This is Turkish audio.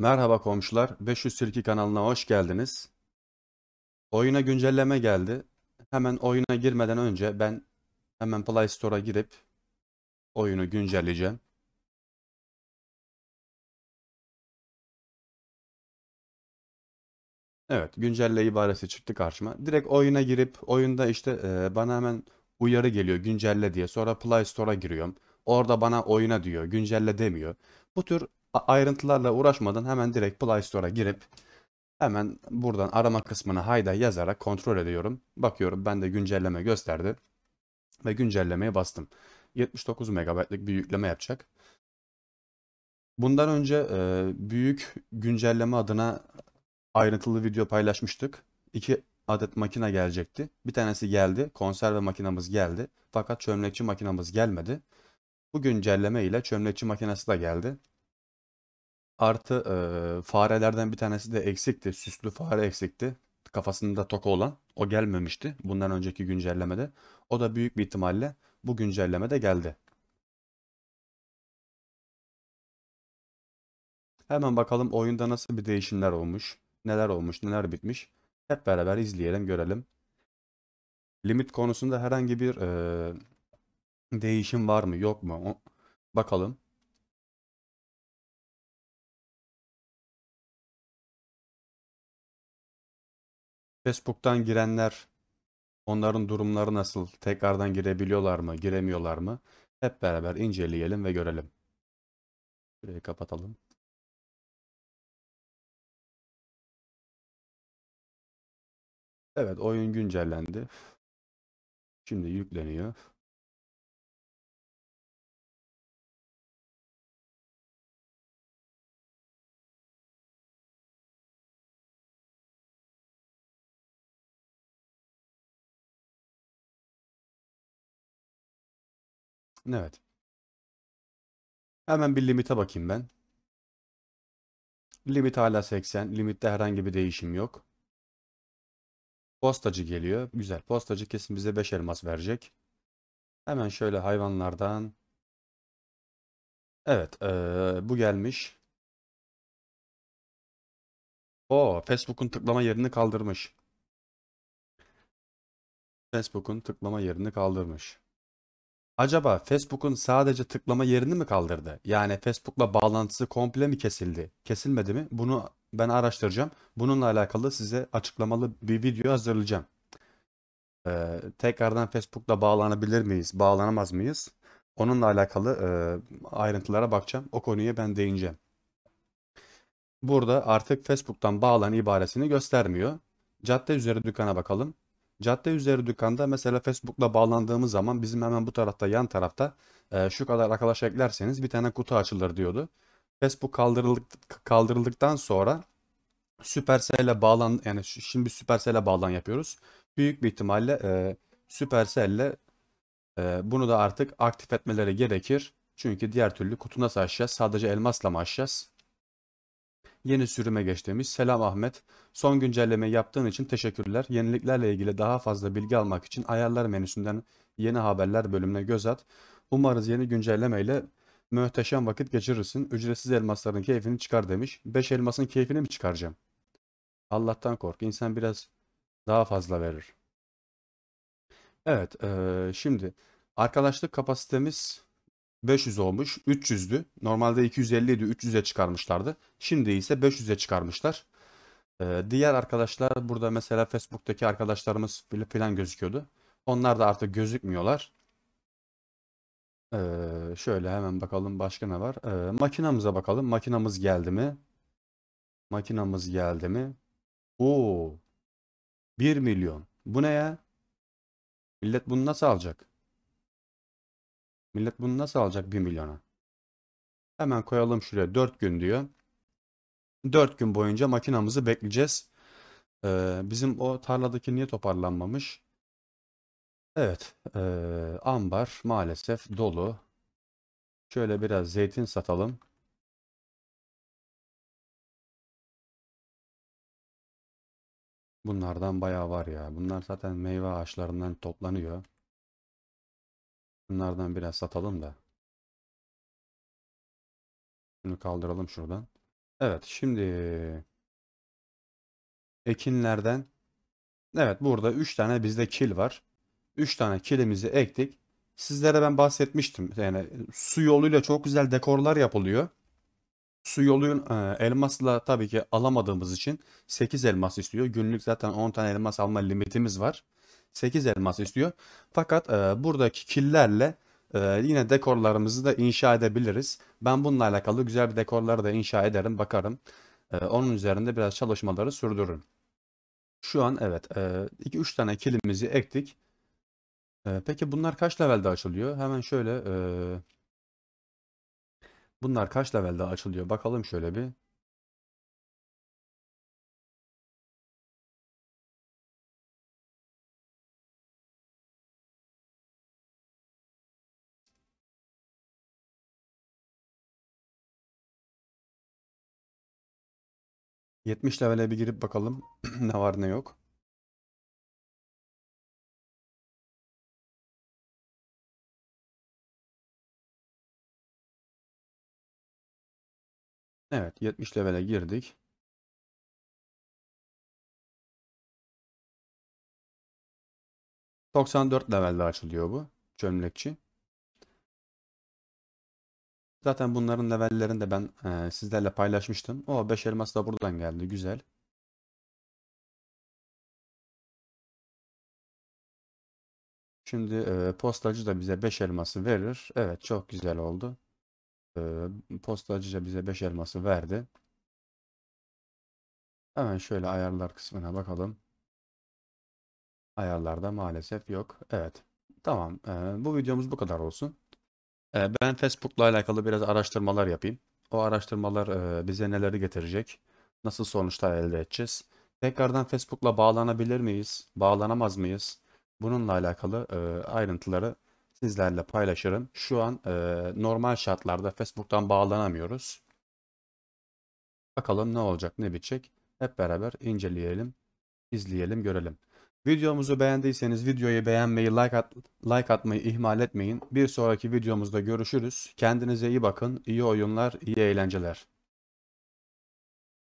Merhaba komşular, 500 542 kanalına hoş geldiniz. Oyuna güncelleme geldi. Hemen oyuna girmeden önce ben hemen Play Store'a girip oyunu güncelleyeceğim. Evet, güncelle ibaresi çıktı karşıma. Direkt oyuna girip oyunda işte e, bana hemen uyarı geliyor güncelle diye. Sonra Play Store'a giriyorum. Orada bana oyuna diyor, güncelle demiyor. Bu tür ayrıntılarla uğraşmadan hemen direkt Play Store'a girip hemen buradan arama kısmına hayda yazarak kontrol ediyorum. Bakıyorum ben de güncelleme gösterdi ve güncellemeye bastım. 79 MB'lik bir yükleme yapacak. Bundan önce e, büyük güncelleme adına ayrıntılı video paylaşmıştık. İki adet makine gelecekti. Bir tanesi geldi. Konserve makinamız geldi. Fakat çömlekçi makinamız gelmedi. Bu güncelleme ile çömlekçi makinesi de geldi. Artı e, farelerden bir tanesi de eksikti. Süslü fare eksikti. Kafasında toka olan. O gelmemişti bundan önceki güncellemede. O da büyük bir ihtimalle bu güncellemede geldi. Hemen bakalım oyunda nasıl bir değişimler olmuş. Neler olmuş, neler bitmiş. Hep beraber izleyelim, görelim. Limit konusunda herhangi bir e, değişim var mı, yok mu? O, bakalım. Facebook'tan girenler onların durumları nasıl? Tekrardan girebiliyorlar mı? Giremiyorlar mı? Hep beraber inceleyelim ve görelim. Şurayı kapatalım. Evet oyun güncellendi. Şimdi yükleniyor. Evet. Hemen bir limite bakayım ben. Limit hala 80. Limitte herhangi bir değişim yok. Postacı geliyor. Güzel. Postacı kesin bize 5 elmas verecek. Hemen şöyle hayvanlardan. Evet. Ee, bu gelmiş. O Facebook'un tıklama yerini kaldırmış. Facebook'un tıklama yerini kaldırmış. Acaba Facebook'un sadece tıklama yerini mi kaldırdı? Yani Facebook'la bağlantısı komple mi kesildi? Kesilmedi mi? Bunu ben araştıracağım. Bununla alakalı size açıklamalı bir video hazırlayacağım. Ee, tekrardan Facebook'la bağlanabilir miyiz? Bağlanamaz mıyız? Onunla alakalı e, ayrıntılara bakacağım. O konuya ben değineceğim. Burada artık Facebook'tan bağlan ibaresini göstermiyor. Cadde üzeri dükkana bakalım. Cadde üzeri dükkanda mesela Facebook'la bağlandığımız zaman bizim hemen bu tarafta yan tarafta e, şu kadar arkadaş eklerseniz bir tane kutu açılır diyordu. Facebook kaldırıldık, kaldırıldıktan sonra Supercell'e bağlan yani şimdi Supercell'e bağlan yapıyoruz. Büyük bir ihtimalle e, Supercell'le e, bunu da artık aktif etmeleri gerekir. Çünkü diğer türlü kutu nasıl açacağız? Sadece elmasla mı açacağız? Yeni sürüme geç demiş. Selam Ahmet. Son güncelleme yaptığın için teşekkürler. Yeniliklerle ilgili daha fazla bilgi almak için ayarlar menüsünden yeni haberler bölümüne göz at. Umarız yeni güncellemeyle muhteşem vakit geçirirsin. Ücretsiz elmasların keyfini çıkar demiş. 5 elmasın keyfini mi çıkaracağım? Allah'tan kork. İnsan biraz daha fazla verir. Evet. Ee, şimdi arkadaşlık kapasitemiz 500 olmuş. 300'dü. Normalde 250 idi. 300'e çıkarmışlardı. Şimdi ise 500'e çıkarmışlar. Ee, diğer arkadaşlar burada mesela Facebook'taki arkadaşlarımız bile falan gözüküyordu. Onlar da artık gözükmüyorlar. Ee, şöyle hemen bakalım başka ne var. Ee, makinamıza bakalım. Makinamız geldi mi? Makinamız geldi mi? Oo. 1 milyon. Bu ne ya? Millet bunu nasıl alacak? Millet bunu nasıl alacak 1 milyona? Hemen koyalım şuraya 4 gün diyor. 4 gün boyunca makinamızı bekleyeceğiz. Ee, bizim o tarladaki niye toparlanmamış? Evet. E, ambar maalesef dolu. Şöyle biraz zeytin satalım. Bunlardan bayağı var ya. Bunlar zaten meyve ağaçlarından toplanıyor. Bunlardan biraz satalım da. Şunu kaldıralım şuradan. Evet şimdi ekinlerden evet burada 3 tane bizde kil var. 3 tane kilimizi ektik. Sizlere ben bahsetmiştim. Yani su yoluyla çok güzel dekorlar yapılıyor. Su yolu e, elmasla tabii ki alamadığımız için 8 elmas istiyor. Günlük zaten 10 tane elmas alma limitimiz var. 8 elmas istiyor. Fakat e, buradaki killerle e, yine dekorlarımızı da inşa edebiliriz. Ben bununla alakalı güzel bir dekorları da inşa ederim bakarım. E, onun üzerinde biraz çalışmaları sürdürürüm. Şu an evet 2-3 e, tane kilimizi ektik. E, peki bunlar kaç levelde açılıyor? Hemen şöyle... E, bunlar kaç levelde açılıyor? Bakalım şöyle bir. 70 levele bir girip bakalım ne var ne yok. Evet 70 levele girdik. ...94 levelde açılıyor bu çömlekçi. Zaten bunların levellerini de ben e, sizlerle paylaşmıştım. O 5 elmas da buradan geldi. Güzel. Şimdi e, postacı da bize 5 elması verir. Evet çok güzel oldu. E, postacı da bize 5 elması verdi. Hemen şöyle ayarlar kısmına bakalım. Ayarlarda maalesef yok. Evet. Tamam. E, bu videomuz bu kadar olsun. Ee, ben Facebook'la alakalı biraz araştırmalar yapayım. O araştırmalar e, bize neleri getirecek? Nasıl sonuçlar elde edeceğiz? Tekrardan Facebook'la bağlanabilir miyiz? Bağlanamaz mıyız? Bununla alakalı e, ayrıntıları sizlerle paylaşırım. Şu an e, normal şartlarda Facebook'tan bağlanamıyoruz. Bakalım ne olacak, ne bitecek? Hep beraber inceleyelim, izleyelim, görelim. Videomuzu beğendiyseniz videoyu beğenmeyi, like, at like atmayı ihmal etmeyin. Bir sonraki videomuzda görüşürüz. Kendinize iyi bakın, iyi oyunlar, iyi eğlenceler.